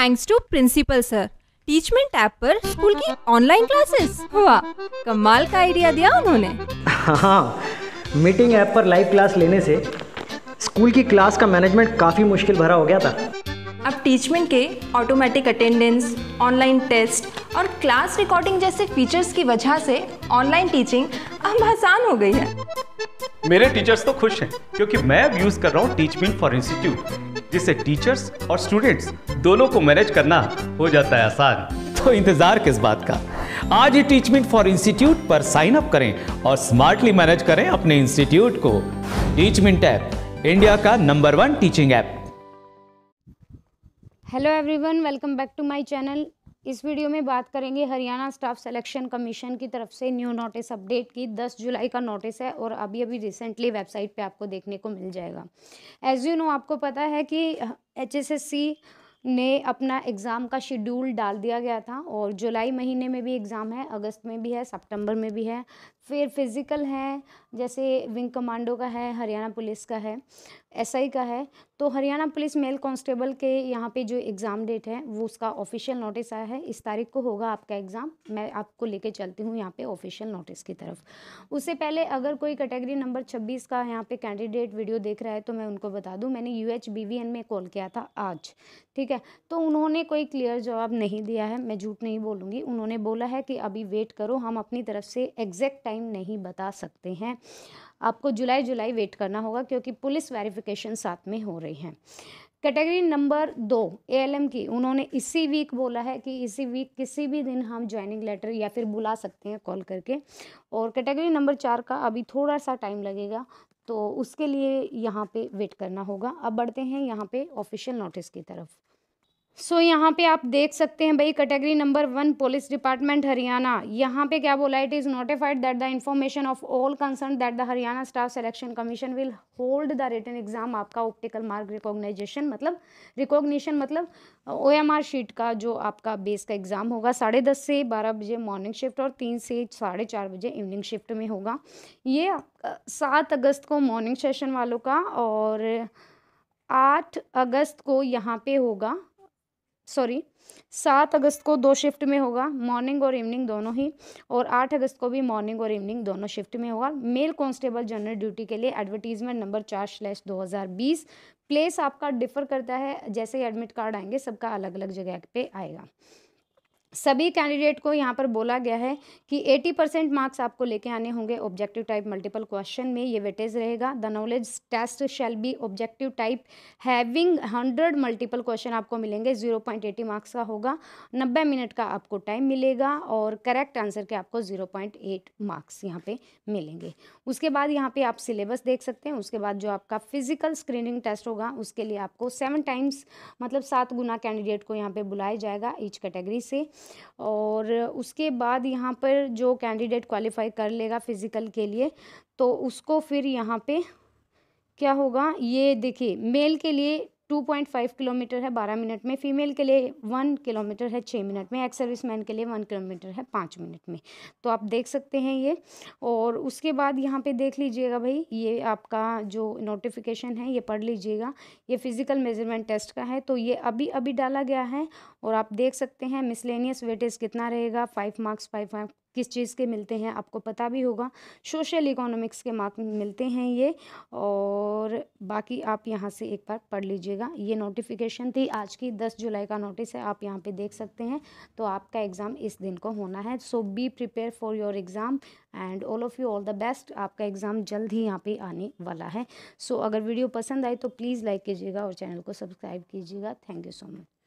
thanks to principal sir Teachmint app पर school की online classes हुआ कमाल का आइडिया दिया उन्होंने हाँ मीटिंग ऐप पर लाइव क्लास लेने से स्कूल की क्लास का मैनेजमेंट काफ़ी मुश्किल भरा हो गया था अब टीचमेंट के ऑटोमेटिक अटेंडेंस ऑनलाइन टेस्ट और क्लास रिकॉर्डिंग जैसे फीचर्स की वजह से ऑनलाइन टीचिंग अब आसान हो गई है मेरे टीचर्स तो खुश हैं क्योंकि मैं अब यूज़ कर रहा हूँ टीचमेंट फॉर इंस्टीट्यूट जिससे टीचर्स और स्टूडेंट्स दोनों को मैनेज करना हो जाता है आसान तो इंतजार किस बात का आज ही टीचमेंट फॉर इंस्टीट्यूट पर साइन अप करें और स्मार्टली मैनेज करें अपने इंस्टीट्यूट को टीचमेंट ऐप इंडिया का number one teaching app hello everyone welcome back to my channel इस वीडियो में बात करेंगे हरियाणा स्टाफ सिलेक्शन कमीशन की तरफ से न्यू नोटिस अपडेट की 10 जुलाई का नोटिस है और अभी अभी रिसेंटली वेबसाइट पे आपको देखने को मिल जाएगा एज यू नो आपको पता है कि एच ने अपना एग्ज़ाम का शेड्यूल डाल दिया गया था और जुलाई महीने में भी एग्ज़ाम है अगस्त में भी है सितंबर में भी है फिर फिज़िकल है जैसे विंग कमांडो का है हरियाणा पुलिस का है एसआई का है तो हरियाणा पुलिस मेल कांस्टेबल के यहाँ पे जो एग्ज़ाम डेट है वो उसका ऑफिशियल नोटिस आया है इस तारीख को होगा आपका एग्ज़ाम मैं आपको लेके चलती हूँ यहाँ पे ऑफिशियल नोटिस की तरफ उससे पहले अगर कोई कैटेगरी नंबर छब्बीस का यहाँ पर कैंडिडेट वीडियो देख रहा है तो मैं उनको बता दूँ मैंने यू में कॉल किया था आज ठीक ठीक है तो उन्होंने कोई क्लियर जवाब नहीं दिया है मैं झूठ नहीं बोलूँगी उन्होंने बोला है कि अभी वेट करो हम अपनी तरफ से एग्जैक्ट टाइम नहीं बता सकते हैं आपको जुलाई जुलाई वेट करना होगा क्योंकि पुलिस वेरिफिकेशन साथ में हो रही हैं कैटेगरी नंबर दो एएलएम की उन्होंने इसी वीक बोला है कि इसी वीक किसी भी दिन हम ज्वाइनिंग लेटर या फिर बुला सकते हैं कॉल करके और कैटेगरी नंबर चार का अभी थोड़ा सा टाइम लगेगा तो उसके लिए यहाँ पे वेट करना होगा अब बढ़ते हैं यहाँ पे ऑफिशियल नोटिस की तरफ सो so, यहाँ पे आप देख सकते हैं भाई category number one police department Haryana यहाँ पे क्या बोला it is notified that the information of all concern that the Haryana staff selection commission will hold the return exam आपका ऑप्टिकल मार्क रिकॉग्नाइजेशन मतलब रिकॉग्निशन मतलब ओ शीट का जो आपका बेस का एग्ज़ाम होगा साढ़े दस से बारह बजे मॉर्निंग शिफ्ट और तीन से साढ़े चार बजे इवनिंग शिफ्ट में होगा ये सात अगस्त को मॉर्निंग सेशन वालों का और आठ अगस्त को यहाँ पे होगा सॉरी सात अगस्त को दो शिफ्ट में होगा मॉर्निंग और इवनिंग दोनों ही और आठ अगस्त को भी मॉर्निंग और इवनिंग दोनों शिफ्ट में होगा मेल कांस्टेबल जनरल ड्यूटी के लिए एडवर्टीजमेंट नंबर चार स्लैश दो हज़ार बीस प्लेस आपका डिफर करता है जैसे ही एडमिट कार्ड आएंगे सबका अलग अलग जगह पे आएगा सभी कैंडिडेट को यहाँ पर बोला गया है कि 80 परसेंट मार्क्स आपको लेके आने होंगे ऑब्जेक्टिव टाइप मल्टीपल क्वेश्चन में ये वेटेज रहेगा the knowledge test shall be objective type having 100 multiple question आपको मिलेंगे 0.80 मार्क्स का होगा 90 मिनट का आपको टाइम मिलेगा और करेक्ट आंसर के आपको 0.8 मार्क्स यहाँ पर मिलेंगे उसके बाद यहाँ पर आप सिलेबस देख सकते हैं उसके बाद जो आपका फिजिकल स्क्रीनिंग टेस्ट होगा उसके लिए आपको सेवन टाइम्स मतलब सात गुना कैंडिडेट को यहाँ पर बुलाया जाएगा ईच कैटेगरी से और उसके बाद यहाँ पर जो कैंडिडेट क्वालिफाई कर लेगा फ़िज़िकल के लिए तो उसको फिर यहाँ पे क्या होगा ये देखिए मेल के लिए टू पॉइंट फाइव किलोमीटर है बारह मिनट में फीमेल के लिए वन किलोमीटर है छः मिनट में एक्स सर्विस मैन के लिए वन किलोमीटर है पाँच मिनट में तो आप देख सकते हैं ये और उसके बाद यहाँ पे देख लीजिएगा भाई ये आपका जो नोटिफिकेशन है ये पढ़ लीजिएगा ये फिज़िकल मेजरमेंट टेस्ट का है तो ये अभी अभी डाला गया है और आप देख सकते हैं मिसलेनियस वेटेज कितना रहेगा फाइव मार्क्स फाइव किस चीज़ के मिलते हैं आपको पता भी होगा सोशल इकोनॉमिक्स के मार्क मिलते हैं ये और बाकी आप यहाँ से एक बार पढ़ लीजिएगा ये नोटिफिकेशन थी आज की दस जुलाई का नोटिस है आप यहाँ पे देख सकते हैं तो आपका एग्ज़ाम इस दिन को होना है so be prepare for your exam and all of you all the best आपका एग्ज़ाम जल्द ही यहाँ पर आने वाला है सो so, अगर वीडियो पसंद आई तो प्लीज़ लाइक कीजिएगा और चैनल को सब्सक्राइब कीजिएगा थैंक यू सो मच